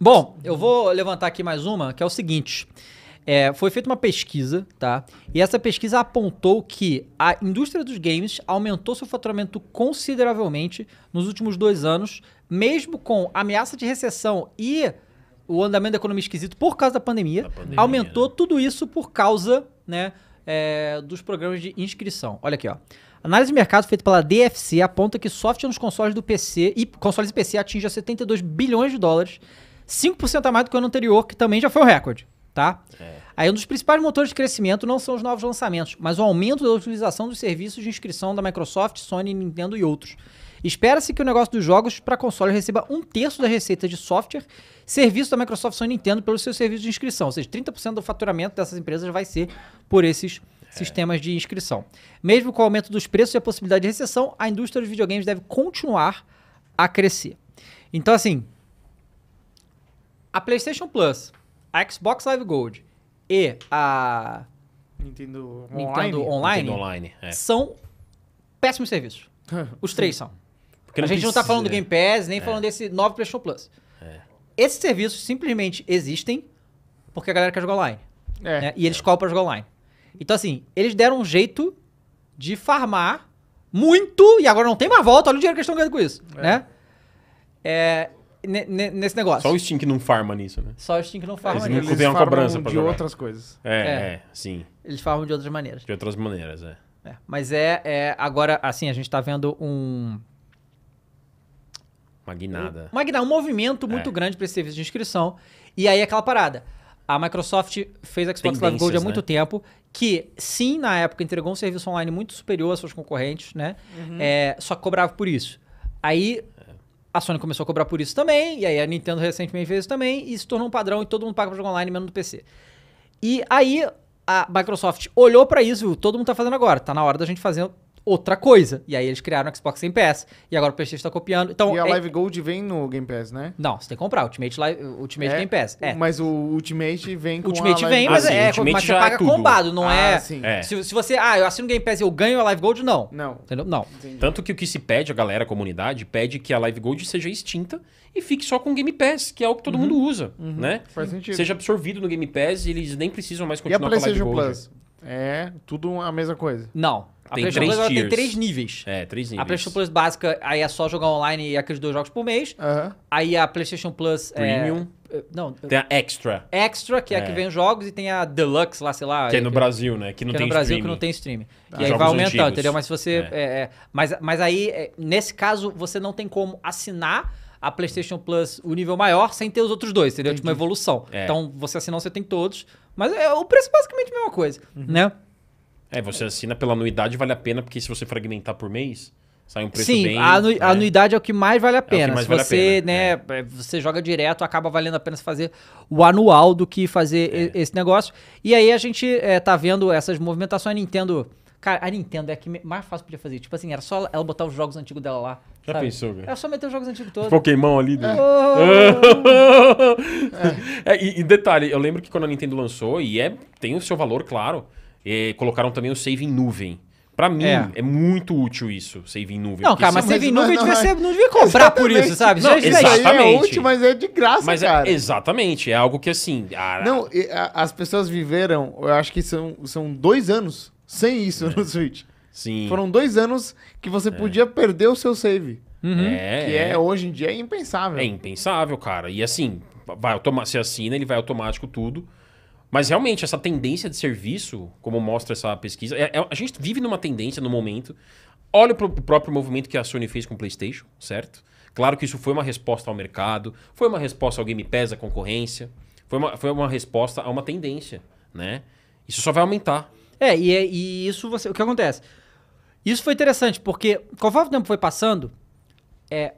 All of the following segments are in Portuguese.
Bom, eu vou levantar aqui mais uma, que é o seguinte. É, foi feita uma pesquisa, tá? E essa pesquisa apontou que a indústria dos games aumentou seu faturamento consideravelmente nos últimos dois anos, mesmo com ameaça de recessão e o andamento da economia esquisito por causa da pandemia. pandemia aumentou né? tudo isso por causa, né? É, dos programas de inscrição. Olha aqui, ó. Análise de mercado feita pela DFC aponta que software nos consoles do PC e consoles e PC atinge a 72 bilhões de dólares 5% a mais do que o ano anterior, que também já foi um recorde, tá? É. Aí um dos principais motores de crescimento não são os novos lançamentos, mas o aumento da utilização dos serviços de inscrição da Microsoft, Sony, Nintendo e outros. Espera-se que o negócio dos jogos para console receba um terço da receita de software, serviço da Microsoft Sony Nintendo pelos seus serviços de inscrição. Ou seja, 30% do faturamento dessas empresas vai ser por esses é. sistemas de inscrição. Mesmo com o aumento dos preços e a possibilidade de recessão, a indústria dos videogames deve continuar a crescer. Então, assim, a PlayStation Plus, a Xbox Live Gold e a Nintendo Online, Nintendo Online, Nintendo Online é. são péssimos serviços. Os três são. Porque a gente tá precisa, não está falando do Game Pass, nem é. falando desse novo PlayStation Plus. É. Esses serviços simplesmente existem porque a galera quer jogar online. É. Né? E eles cobram para jogar online. Então, assim, eles deram um jeito de farmar muito e agora não tem mais volta. Olha o dinheiro que eles estão ganhando com isso. É. Né? É, nesse negócio. Só o Steam que não farma nisso, né? Só o Steam que não farma nisso. Eles, eles cobrança de jogar. outras coisas. É, é, é, sim. Eles farmam de outras maneiras. De outras maneiras, é. é. Mas é, é... Agora, assim, a gente tá vendo um... Magnada. guinada. um movimento é. muito grande para esse serviço de inscrição. E aí aquela parada. A Microsoft fez a Xbox Live Gold há né? muito né? tempo, que sim, na época entregou um serviço online muito superior aos seus concorrentes, né? Uhum. É, só cobrava por isso. Aí a Sony começou a cobrar por isso também, e aí a Nintendo recentemente fez isso também, e se tornou um padrão e todo mundo paga pra jogar online, menos no PC. E aí a Microsoft olhou para isso, viu? Todo mundo tá fazendo agora, tá na hora da gente fazer outra coisa. E aí eles criaram o Xbox Game Pass. E agora o PlayStation está copiando. Então, e a é... Live Gold vem no Game Pass, né? Não, você tem que comprar. Ultimate, Live, Ultimate é, Game Pass. É. Mas o Ultimate vem com Ultimate a Live vem, mas, é, ah, é, Ultimate mas você paga combado, não ah, é? é... Se, se, você... Ah, eu assino o Game Pass e eu ganho a Live Gold, não. Não. Entendeu? Não. Entendi. Tanto que o que se pede, a galera, a comunidade, pede que a Live Gold seja extinta e fique só com o Game Pass, que é o que todo uhum. mundo usa, uhum. né? Faz sentido. Seja absorvido no Game Pass e eles nem precisam mais continuar e a PlayStation com a Live Gold. Plus? É tudo a mesma coisa. Não, a tem PlayStation Plus tem três níveis. É, três níveis. A PlayStation Plus básica, aí é só jogar online e aqueles dois jogos por mês. Uhum. Aí a PlayStation Plus. É Premium. É, não. Tem a Extra. Extra, que é, é. a que é. vem os jogos, e tem a Deluxe lá, sei lá. Que é no que, Brasil, né? Que não que é tem é no Brasil streaming. que não tem streaming. Ah, e aí vai aumentando, antigos. entendeu? Mas se você. É. mas, mas aí, nesse caso, você não tem como assinar a PlayStation Plus o nível maior sem ter os outros dois, entendeu? Entendi. Tipo uma evolução. Então, você assinou, você tem todos. Mas é, o preço é basicamente a mesma coisa, uhum. né? É, você assina pela anuidade, vale a pena, porque se você fragmentar por mês, sai um preço Sim, bem... Sim, a, anu né? a anuidade é o que mais vale a é pena. É se vale você, pena, né, é. é. você joga direto, acaba valendo a pena fazer o anual do que fazer é. esse negócio. E aí a gente é, tá vendo essas movimentações, a Nintendo... Cara, a Nintendo é a que mais fácil podia fazer. Tipo assim, era só ela botar os jogos antigos dela lá. Já sabe? pensou, velho? Era só meter os jogos antigos todos. Pokémon ali. Né? é. e, e detalhe, eu lembro que quando a Nintendo lançou, e é, tem o seu valor, claro colocaram também o save em nuvem. Pra mim, é. é. muito útil isso, save em nuvem. Não, cara, mas save em nuvem não, devia, é. ser, não devia comprar por isso, sabe? Não, isso é exatamente. é útil, mas é de graça, mas é cara. É, exatamente, é algo que assim... Não, as pessoas viveram, eu acho que são, são dois anos sem isso é. no Switch. Sim. Foram dois anos que você podia perder o seu save. Uhum. que é, hoje em dia, é impensável. É impensável, cara. E assim, vai se assina, ele vai automático tudo... Mas realmente, essa tendência de serviço, como mostra essa pesquisa, é, é, a gente vive numa tendência no momento. Olha para o próprio movimento que a Sony fez com o PlayStation, certo? Claro que isso foi uma resposta ao mercado, foi uma resposta ao Game Pass, à concorrência, foi uma, foi uma resposta a uma tendência, né? Isso só vai aumentar. É, e, é, e isso você, o que acontece? Isso foi interessante, porque conforme o tempo foi passando, é,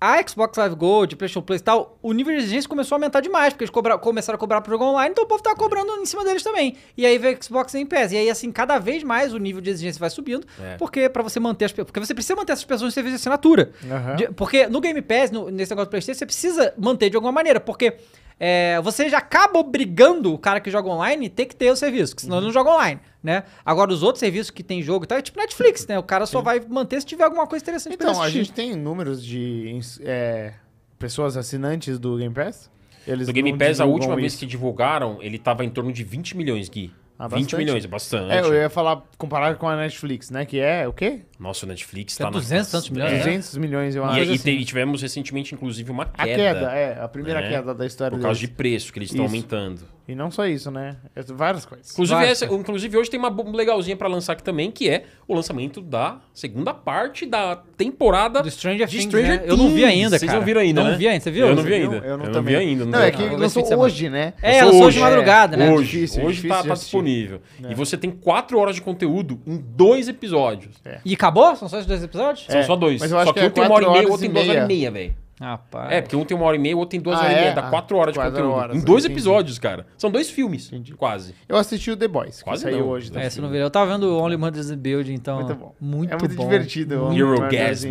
a Xbox Live Gold, PlayStation Plus e tal, o nível de exigência começou a aumentar demais, porque eles cobra, começaram a cobrar pro jogo online, então o povo tava tá cobrando em cima deles também. E aí veio Xbox em PES. E aí, assim, cada vez mais o nível de exigência vai subindo, é. porque para você manter as Porque você precisa manter essas pessoas em serviço de assinatura. Uhum. De, porque no Game Pass, no, nesse negócio do PlayStation, você precisa manter de alguma maneira, porque é, você já acaba obrigando o cara que joga online ter que ter o serviço, que senão uhum. ele não joga online, né? Agora, os outros serviços que tem jogo e tal, é tipo Netflix, né? O cara só Sim. vai manter se tiver alguma coisa interessante então, pra Então, a gente tem números de é, pessoas assinantes do Game Pass? Eles do Game Pass, a última isso. vez que divulgaram, ele tava em torno de 20 milhões, Gui. Ah, 20 milhões, é bastante. É, eu ia falar, comparado com a Netflix, né? Que é o quê? Nossa, a Netflix é tá... É 200 milhões, 200 né? milhões, eu acho. E, assim. e, tivemos recentemente, inclusive, uma queda. A queda, é. A primeira né? queda da história Por causa deles. de preço, que eles estão aumentando. E não só isso, né? É várias coisas. Inclusive, Várias essa, inclusive hoje tem uma legalzinha para lançar aqui também, que é o lançamento da segunda parte da temporada do Stranger, Things, Stranger né? Eu não vi ainda, Vocês cara. Vocês não viram ainda, não né? vi ainda. Você viu? Eu não vi ainda. Eu não, eu não vi ainda. Não, não é que não. lançou hoje, hoje, né? É, lançou hoje de madrugada, né? Hoje, difícil, hoje tá difícil tá, tá disponível. É. E você tem quatro horas de conteúdo em dois episódios. É. E acabou? São só esses dois episódios? É. São só dois. Mas eu acho só que, que é um tem uma hora e meia, outro tem duas horas e meia, velho. Rapaz. É, porque um tem uma hora e meia, o outro tem duas ah, horas é? e meia. É? Dá ah, quatro horas de conteúdo. Horas, em dois entendi. episódios, cara. São dois filmes, entendi. quase. Eu assisti o The Boys, quase saiu não. hoje. Né? É, você não viu. Eu tava vendo Only Mothers in Build, então... Muito bom. Muito é muito bom. divertido. Only Eurogasm.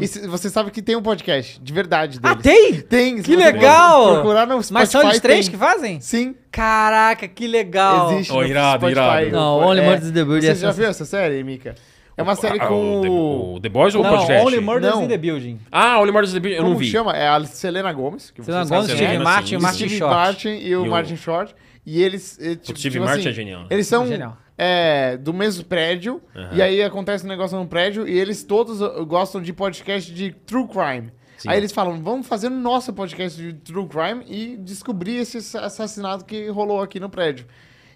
E você sabe que tem um podcast, de verdade, ah, deles. Ah, tem? Tem. Que legal! Procurar no Spotify. Mas são os três tem. que fazem? Sim. Caraca, que legal. Existe oh, irado, irado. Não, Only é. Mothers in the Build é... Você já viu essa série, Mika? É uma série ah, com. O The, o The Boys ou não, o podcast? Only Murders não. in the Building. Ah, Only Murders in the Building, eu Como não vi. chama? É a Selena Gomes. Que Selena Gomes, Steve Martin, Martin, Martin Steve Martin e o, e Martin Short. E eles. Eh, tipo, o Steve tipo Martin é assim, é genial. Eles são. É genial. É, do mesmo prédio, uhum. e aí acontece um negócio no prédio, e eles todos eh, gostam de podcast de true crime. Sim. Aí eles falam, vamos fazer nosso podcast de true crime e descobrir esse assassinato que rolou aqui no prédio.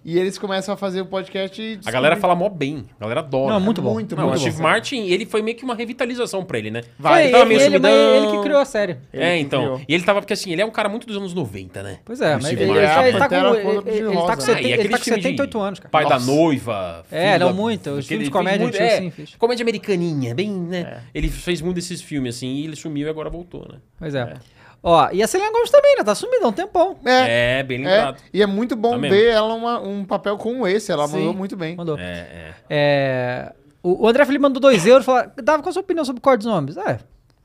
E eles começam a fazer o podcast e A galera fala mó bem. A galera adora. Não, muito bom. Muito, Não, o Steve bom. Martin, ele foi meio que uma revitalização pra ele, né? Vai. Ele tava meio ele, ele, mas ele que criou a série. É, ele é, então. criou. E ele tava, porque assim, ele é um cara muito dos anos 90, né? Pois é, O mas Steve ele, ele, Martin. Tá, ah, tá ele, tá com, ele, né? é ele tá com, Ah, ele tá com de 78 anos, cara. Pai da noiva. É, não, muito. Os filmes de comédia antigos, antigos, é sim, Comédia americaninha, bem, né? Ele fez muito desses filmes, assim, e ele sumiu e agora voltou, né? Pois é. Ó, e a Selena Gomes também, né? Tá sumida há um tempão. É, é bem ligado É, e é muito bom tá ver mesmo. ela uma, um papel como esse. Ela Sim, mandou muito bem. Mandou. É, é, é. O, o André Felipe mandou 2 euros e falou: Dava, qual a sua opinião sobre Cordes Homens? É,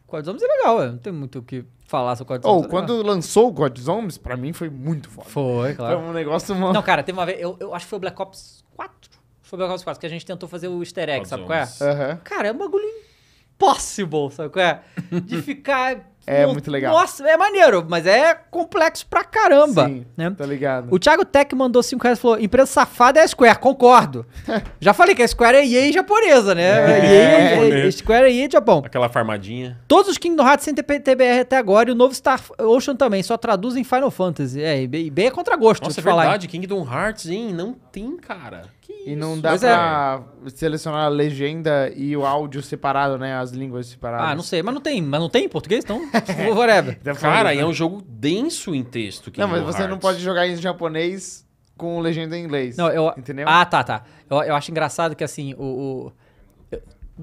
Cordes Homens é legal, ué. não tem muito o que falar sobre Cordes oh, Homens. É quando lançou o Cordes pra mim foi muito foda. Foi, claro. Foi um negócio. Uma... Não, cara, teve uma vez, eu, eu acho que foi o Black Ops 4. Foi o Black Ops 4, que a gente tentou fazer o easter egg, sabe qual é? Uhum. Cara, é um bagulho impossible, sabe qual é? De ficar. É no, muito legal. Nossa, é maneiro, mas é complexo pra caramba. Sim, né? tá ligado. O Thiago Tech mandou 5 reais e falou: empresa safada é a Square, concordo. já falei que a Square é EA japonesa, né? É, EA, é, é, Square é EA Japão. Aquela farmadinha. Todos os Kingdom Hearts sem TBR até agora e o novo Star Ocean também, só traduzem Final Fantasy. É, e bem é contra gosto. Nossa, é verdade, Kingdom Hearts, hein? Não tem, cara. E não dá pois pra é. selecionar a legenda e o áudio separado, né? As línguas separadas. Ah, não sei. Mas não tem, mas não tem em português, então? Whatever. Cara, e é um jogo denso em texto. Não, mas você Hearts. não pode jogar em japonês com legenda em inglês. Não, eu... Entendeu? Ah, tá, tá. Eu, eu acho engraçado que, assim, o... o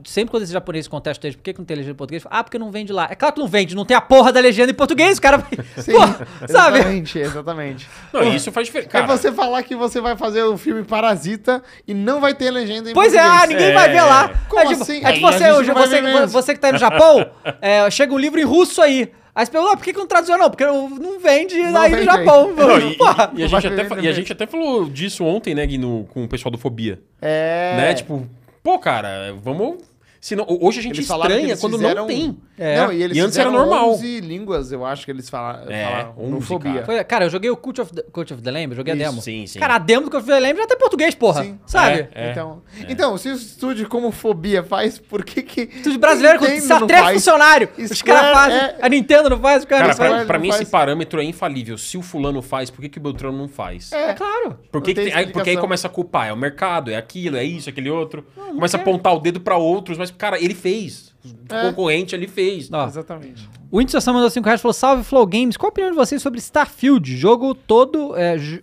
Sempre quando esses japoneses contestam eles, por que, que não tem legenda em português? Ah, porque não vende lá. É claro que não vende, não tem a porra da legenda em português, o cara vai. Sim, Pô, sabe? Exatamente, exatamente. Não, isso faz diferença. É você falar que você vai fazer o filme Parasita e não vai ter legenda em pois é, português. Pois é, ninguém é. vai ver é. lá. Como é tipo, assim? É tipo você, hoje, você, você, você, que tá aí no Japão, é, chega um livro em russo aí. Aí você pergunta, ah, por que, que não traduziu? Não, porque não vende não aí vende, no Japão. Não, e, e, e, a gente até, e a gente até falou disso ontem, né, Gui, no, com o pessoal do Fobia. É. Né, tipo, pô, cara, vamos Senão, hoje a gente eles quando não tem. É. Não, e, e, antes era normal. e línguas, eu acho que eles falaram. É, falaram cara. cara. eu joguei o Cult of the, Cult of the Lamb, joguei Isso. a demo. Sim, sim. Cara, a demo do Cult of the Lamb já tem tá português, porra. Sim. Sabe? É, é. então, é. então, se o estúdio como Fobia faz, por que que... Estúdio brasileiro com atreve funcionário. os caras é fazem. A Nintendo não faz, o cara, cara pra, pra mim faz. esse parâmetro é infalível. Se o fulano faz, por que que o Beltrano não faz? É, claro. Por que tem, aí, porque aí começa a culpar. É o mercado, é aquilo, é isso, aquele outro. Não, começa a apontar o dedo pra outros, mas cara, ele fez. O é. concorrente ali fez. Ó, Exatamente. O Índio mandou 5 reais e falou: Salve Flow Games, qual a opinião de vocês sobre Starfield? Jogo todo. É, acho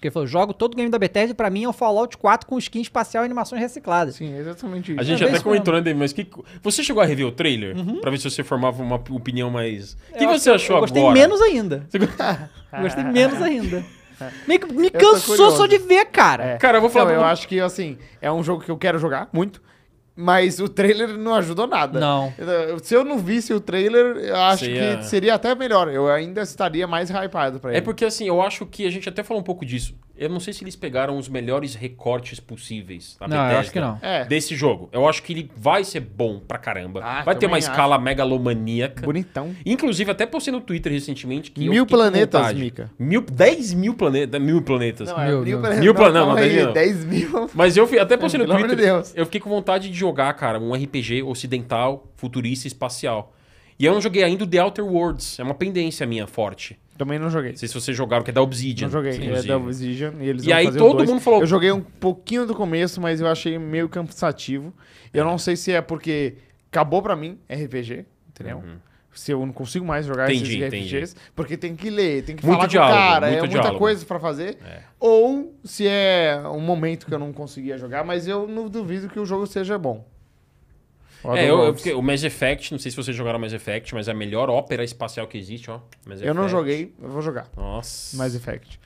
que ele falou: jogo todo game da Bethesda e pra mim é o Fallout 4 com skin espacial e animações recicladas. Sim, exatamente isso. A gente é, até comentou, né, mas que, você chegou a rever o trailer? Uhum. Pra ver se você formava uma opinião mais. O que, você achou eu gostei agora? Menos ainda. gostei menos ainda. Me, me cansou só de ver, cara. É. Cara, eu vou falar. Não, eu acho que, assim, é um jogo que eu quero jogar muito. Mas o trailer não ajudou nada. Não. Então, se eu não visse o trailer, eu acho que seria até melhor. Eu ainda estaria mais hypado pra é ele. É porque, assim, eu acho que a gente até falou um pouco disso. Eu não sei se eles pegaram os melhores recortes possíveis da não, Bethesda eu acho que não. É. desse jogo. Eu acho que ele vai ser bom pra caramba. Ah, vai ter uma acho. escala megalomaníaca. Bonitão. Inclusive, até postei no Twitter recentemente que. Mil planetas, Mica. Mil, dez mil, planetas. mil planetas. Não, é mil, planetas. Mil planetas. Não, não, não, não, dez mil. Mas eu fui, até postei no Twitter. Deus. Eu fiquei com vontade de jogar, cara, um RPG ocidental, futurista espacial. E eu não joguei ainda o The Outer Worlds. É uma pendência minha forte. Também não joguei. Não sei se vocês jogaram, que é da Obsidian. Não joguei, é da Obsidian. E, eles e aí todo dois. mundo falou... Eu joguei um pouquinho do começo, mas eu achei meio cansativo. Eu não sei se é porque acabou pra mim RPG, entendeu? Uhum. Se eu não consigo mais jogar entendi, esses RPGs, entendi. porque tem que ler, tem que muito falar diálogo, com o cara, é muita coisa para fazer. É. Ou se é um momento que eu não conseguia jogar, mas eu não duvido que o jogo seja bom. Eu é, eu, eu fiquei, o Mass Effect, não sei se vocês jogaram Mass Effect, mas é a melhor ópera espacial que existe, ó. eu não joguei, eu vou jogar. Nossa. Mass Effect.